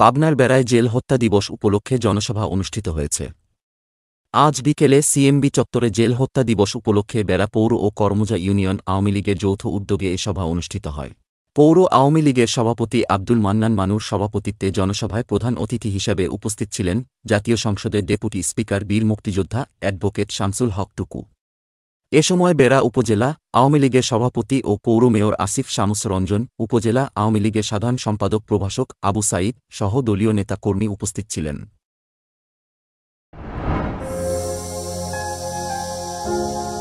পাবনার বেড়ায় জেল হত্যা দিবস উপলক্ষে জনসভা অনুষ্ঠিত হয়েছে আজ বিকেলে সিএমবি চত্বরে জেল হত্যা দিবস উপলক্ষে বেড়া পৌর ও কর্মজা ইউনিয়ন আওয়ামী লীগের যৌথ উদ্যোগে এ সভা অনুষ্ঠিত হয় পৌর আওয়ামী লীগের সভাপতি আব্দুল মান্নান মানুর সভাপতিত্বে জনসভায় প্রধান অতিথি হিসাবে উপস্থিত ছিলেন জাতীয় সংসদের ডেপুটি স্পিকার বীর মুক্তিযোদ্ধা অ্যাডভোকেট শামসুল হক টুকু এ সময় বেড়া উপজেলা আওয়ামী লীগের সভাপতি ও পৌর মেয়র আসিফ শামস রঞ্জন উপজেলা আওয়ামী লীগের সাধারণ সম্পাদক প্রভাষক আবু সাঈদ সহ দলীয় নেতাকর্মী উপস্থিত ছিলেন Thank you.